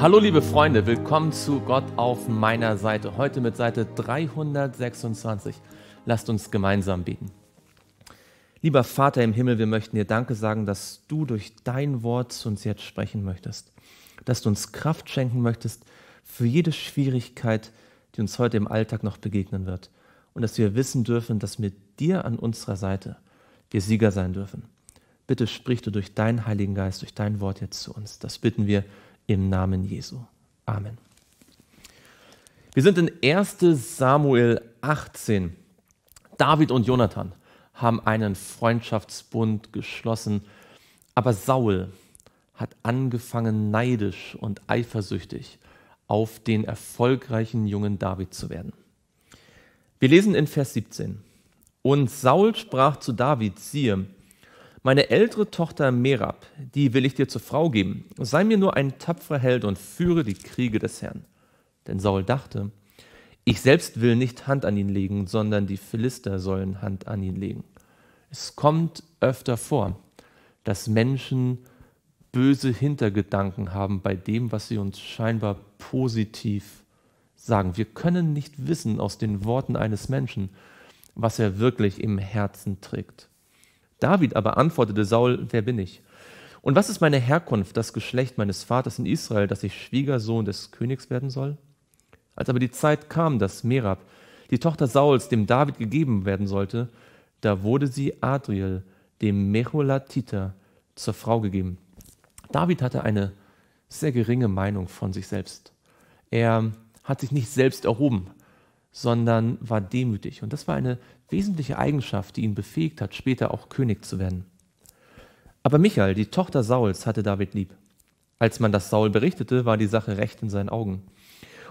Hallo liebe Freunde, willkommen zu Gott auf meiner Seite. Heute mit Seite 326. Lasst uns gemeinsam beten. Lieber Vater im Himmel, wir möchten dir Danke sagen, dass du durch dein Wort zu uns jetzt sprechen möchtest, dass du uns Kraft schenken möchtest für jede Schwierigkeit, die uns heute im Alltag noch begegnen wird und dass wir wissen dürfen, dass mit dir an unserer Seite wir Sieger sein dürfen. Bitte sprich du durch deinen Heiligen Geist, durch dein Wort jetzt zu uns. Das bitten wir im Namen Jesu. Amen. Wir sind in 1 Samuel 18. David und Jonathan haben einen Freundschaftsbund geschlossen, aber Saul hat angefangen neidisch und eifersüchtig auf den erfolgreichen jungen David zu werden. Wir lesen in Vers 17. Und Saul sprach zu David, siehe, meine ältere Tochter Merab, die will ich dir zur Frau geben. Sei mir nur ein tapferer Held und führe die Kriege des Herrn. Denn Saul dachte, ich selbst will nicht Hand an ihn legen, sondern die Philister sollen Hand an ihn legen. Es kommt öfter vor, dass Menschen böse Hintergedanken haben bei dem, was sie uns scheinbar positiv sagen. Wir können nicht wissen aus den Worten eines Menschen, was er wirklich im Herzen trägt. David aber antwortete Saul, wer bin ich? Und was ist meine Herkunft, das Geschlecht meines Vaters in Israel, dass ich Schwiegersohn des Königs werden soll? Als aber die Zeit kam, dass Merab, die Tochter Sauls, dem David gegeben werden sollte, da wurde sie Adriel, dem Mecholatiter, zur Frau gegeben. David hatte eine sehr geringe Meinung von sich selbst. Er hat sich nicht selbst erhoben sondern war demütig. Und das war eine wesentliche Eigenschaft, die ihn befähigt hat, später auch König zu werden. Aber Michael, die Tochter Sauls, hatte David lieb. Als man das Saul berichtete, war die Sache recht in seinen Augen.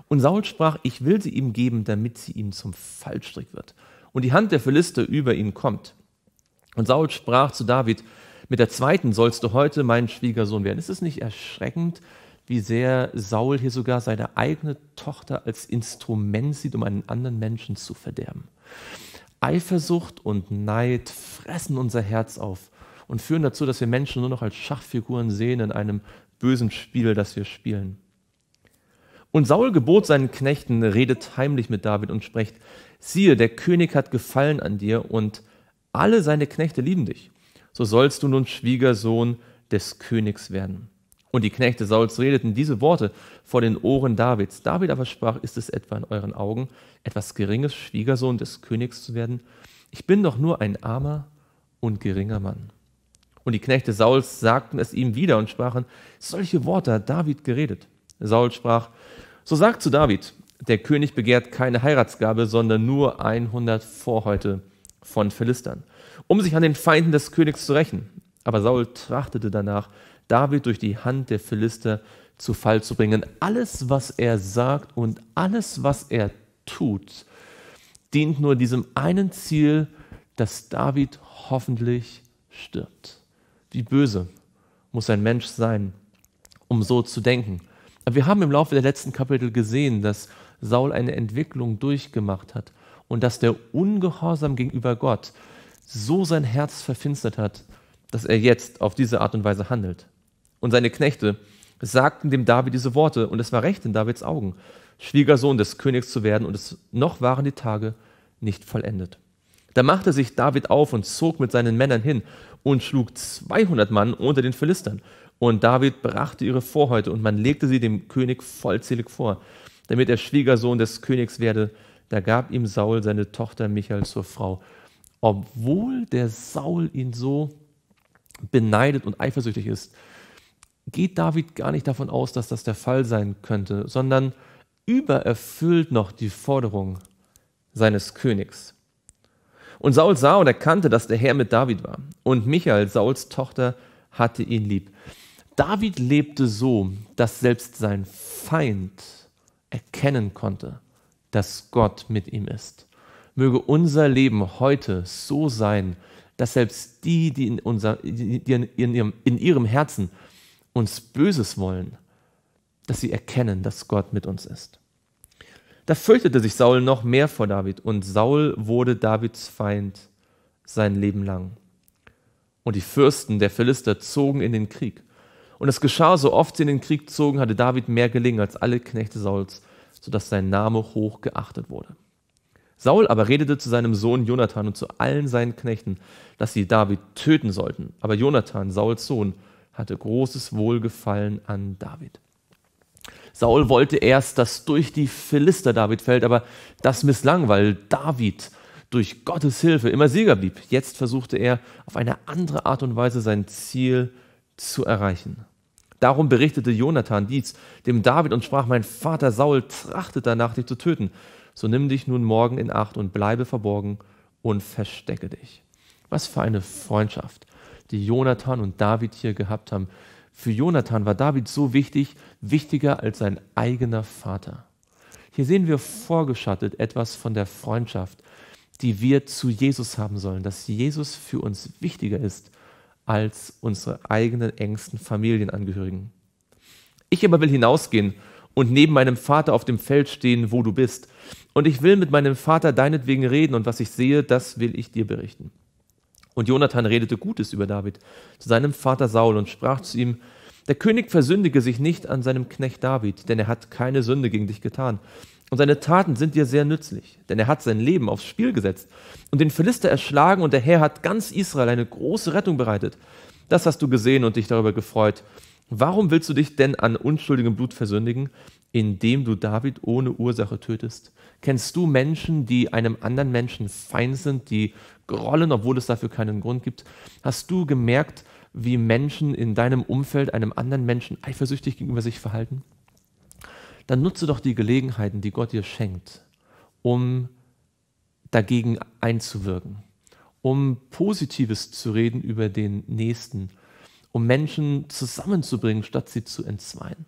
Und Saul sprach, ich will sie ihm geben, damit sie ihm zum Fallstrick wird. Und die Hand der Philister über ihn kommt. Und Saul sprach zu David, mit der zweiten sollst du heute mein Schwiegersohn werden. Ist es nicht erschreckend, wie sehr Saul hier sogar seine eigene Tochter als Instrument sieht, um einen anderen Menschen zu verderben. Eifersucht und Neid fressen unser Herz auf und führen dazu, dass wir Menschen nur noch als Schachfiguren sehen in einem bösen Spiel, das wir spielen. Und Saul gebot seinen Knechten, redet heimlich mit David und spricht, siehe, der König hat Gefallen an dir und alle seine Knechte lieben dich. So sollst du nun Schwiegersohn des Königs werden. Und die Knechte Sauls redeten diese Worte vor den Ohren Davids. David aber sprach, ist es etwa in euren Augen etwas Geringes, Schwiegersohn des Königs zu werden? Ich bin doch nur ein armer und geringer Mann. Und die Knechte Sauls sagten es ihm wieder und sprachen, solche Worte hat David geredet. Saul sprach, so sagt zu David, der König begehrt keine Heiratsgabe, sondern nur 100 Vorhäute von Philistern, um sich an den Feinden des Königs zu rächen. Aber Saul trachtete danach, David durch die Hand der Philister zu Fall zu bringen. Alles, was er sagt und alles, was er tut, dient nur diesem einen Ziel, dass David hoffentlich stirbt. Wie böse muss ein Mensch sein, um so zu denken. wir haben im Laufe der letzten Kapitel gesehen, dass Saul eine Entwicklung durchgemacht hat und dass der Ungehorsam gegenüber Gott so sein Herz verfinstert hat, dass er jetzt auf diese Art und Weise handelt und seine Knechte sagten dem David diese Worte, und es war recht in Davids Augen, Schwiegersohn des Königs zu werden, und es noch waren die Tage nicht vollendet. Da machte sich David auf und zog mit seinen Männern hin und schlug 200 Mann unter den Philistern. Und David brachte ihre Vorhäute und man legte sie dem König vollzählig vor, damit er Schwiegersohn des Königs werde. Da gab ihm Saul seine Tochter Michael zur Frau. Obwohl der Saul ihn so beneidet und eifersüchtig ist, geht David gar nicht davon aus, dass das der Fall sein könnte, sondern übererfüllt noch die Forderung seines Königs. Und Saul sah und erkannte, dass der Herr mit David war. Und Michael, Sauls Tochter, hatte ihn lieb. David lebte so, dass selbst sein Feind erkennen konnte, dass Gott mit ihm ist. Möge unser Leben heute so sein, dass selbst die, die in, unser, die in, ihrem, in ihrem Herzen uns Böses wollen, dass sie erkennen, dass Gott mit uns ist. Da fürchtete sich Saul noch mehr vor David und Saul wurde Davids Feind sein Leben lang. Und die Fürsten der Philister zogen in den Krieg. Und es geschah, so oft sie in den Krieg zogen, hatte David mehr gelingen als alle Knechte Sauls, sodass sein Name hoch geachtet wurde. Saul aber redete zu seinem Sohn Jonathan und zu allen seinen Knechten, dass sie David töten sollten. Aber Jonathan, Sauls Sohn, hatte großes Wohlgefallen an David. Saul wollte erst, dass durch die Philister David fällt, aber das misslang, weil David durch Gottes Hilfe immer Sieger blieb. Jetzt versuchte er auf eine andere Art und Weise sein Ziel zu erreichen. Darum berichtete Jonathan Dietz dem David und sprach, mein Vater Saul trachtet danach, dich zu töten. So nimm dich nun morgen in Acht und bleibe verborgen und verstecke dich. Was für eine Freundschaft die Jonathan und David hier gehabt haben. Für Jonathan war David so wichtig, wichtiger als sein eigener Vater. Hier sehen wir vorgeschattet etwas von der Freundschaft, die wir zu Jesus haben sollen, dass Jesus für uns wichtiger ist als unsere eigenen engsten Familienangehörigen. Ich aber will hinausgehen und neben meinem Vater auf dem Feld stehen, wo du bist. Und ich will mit meinem Vater deinetwegen reden und was ich sehe, das will ich dir berichten. Und Jonathan redete Gutes über David zu seinem Vater Saul und sprach zu ihm, der König versündige sich nicht an seinem Knecht David, denn er hat keine Sünde gegen dich getan. Und seine Taten sind dir sehr nützlich, denn er hat sein Leben aufs Spiel gesetzt und den Philister erschlagen und der Herr hat ganz Israel eine große Rettung bereitet. Das hast du gesehen und dich darüber gefreut. Warum willst du dich denn an unschuldigem Blut versündigen indem du David ohne Ursache tötest? Kennst du Menschen, die einem anderen Menschen fein sind, die grollen, obwohl es dafür keinen Grund gibt? Hast du gemerkt, wie Menschen in deinem Umfeld einem anderen Menschen eifersüchtig gegenüber sich verhalten? Dann nutze doch die Gelegenheiten, die Gott dir schenkt, um dagegen einzuwirken, um Positives zu reden über den Nächsten, um Menschen zusammenzubringen, statt sie zu entzweien.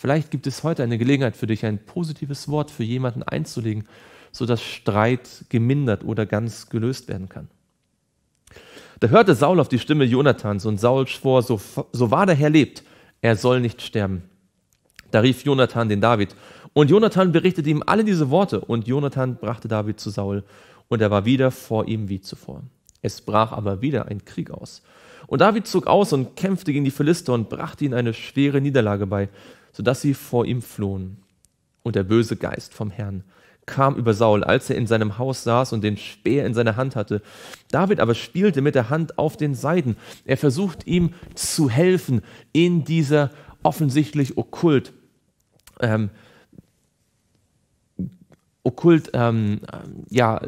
Vielleicht gibt es heute eine Gelegenheit für dich, ein positives Wort für jemanden einzulegen, sodass Streit gemindert oder ganz gelöst werden kann. Da hörte Saul auf die Stimme Jonathans und Saul schwor, so, so wahr der Herr lebt, er soll nicht sterben. Da rief Jonathan den David. Und Jonathan berichtete ihm alle diese Worte. Und Jonathan brachte David zu Saul. Und er war wieder vor ihm wie zuvor. Es brach aber wieder ein Krieg aus. Und David zog aus und kämpfte gegen die Philister und brachte ihnen eine schwere Niederlage bei sodass sie vor ihm flohen. Und der böse Geist vom Herrn kam über Saul, als er in seinem Haus saß und den Speer in seiner Hand hatte. David aber spielte mit der Hand auf den Seiten. Er versucht ihm zu helfen in dieser offensichtlich okkult, ähm, okkult, ähm, ja,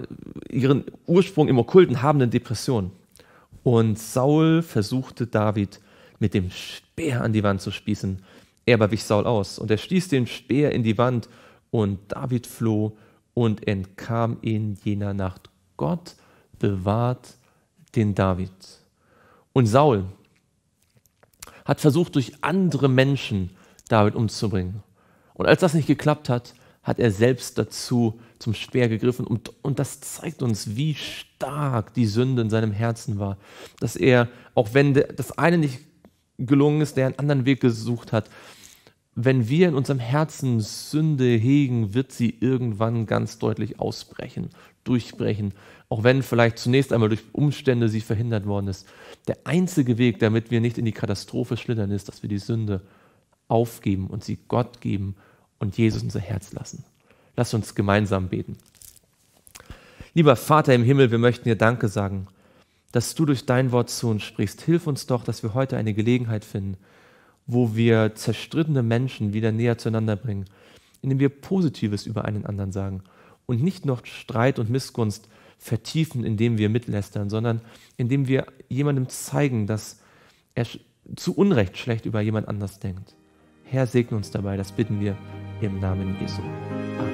ihren Ursprung im Okkulten habenden Depression. Und Saul versuchte David mit dem Speer an die Wand zu spießen, er aber wich Saul aus und er stieß den Speer in die Wand und David floh und entkam in jener Nacht. Gott bewahrt den David. Und Saul hat versucht, durch andere Menschen David umzubringen. Und als das nicht geklappt hat, hat er selbst dazu zum Speer gegriffen. Und, und das zeigt uns, wie stark die Sünde in seinem Herzen war. Dass er, auch wenn das eine nicht gelungen ist, der einen anderen Weg gesucht hat, wenn wir in unserem Herzen Sünde hegen, wird sie irgendwann ganz deutlich ausbrechen, durchbrechen, auch wenn vielleicht zunächst einmal durch Umstände sie verhindert worden ist. Der einzige Weg, damit wir nicht in die Katastrophe schlittern, ist, dass wir die Sünde aufgeben und sie Gott geben und Jesus unser Herz lassen. Lass uns gemeinsam beten. Lieber Vater im Himmel, wir möchten dir Danke sagen, dass du durch dein Wort zu uns sprichst. Hilf uns doch, dass wir heute eine Gelegenheit finden, wo wir zerstrittene Menschen wieder näher zueinander bringen, indem wir Positives über einen anderen sagen und nicht noch Streit und Missgunst vertiefen, indem wir mitlästern, sondern indem wir jemandem zeigen, dass er zu Unrecht schlecht über jemand anders denkt. Herr, segne uns dabei, das bitten wir im Namen Jesu. Amen.